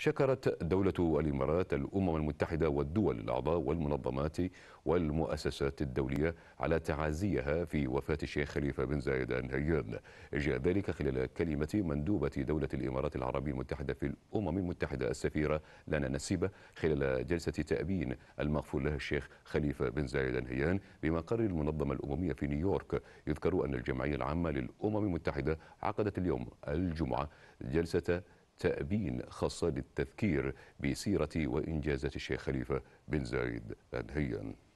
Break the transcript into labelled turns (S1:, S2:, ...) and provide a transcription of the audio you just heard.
S1: شكرت دولة الإمارات الأمم المتحدة والدول الأعضاء والمنظمات والمؤسسات الدولية على تعازيها في وفاة الشيخ خليفة بن زايد نهيان جاء ذلك خلال كلمة مندوبة دولة الإمارات العربية المتحدة في الأمم المتحدة السفيرة لنا نسيبة خلال جلسة تأبين المغفور له الشيخ خليفة بن زايد نهيان بمقر المنظمة الأممية في نيويورك يذكر أن الجمعية العامة للأمم المتحدة عقدت اليوم الجمعة جلسة تأبين خاصة للتذكير بسيرة وإنجازات الشيخ خليفة بن زايد آل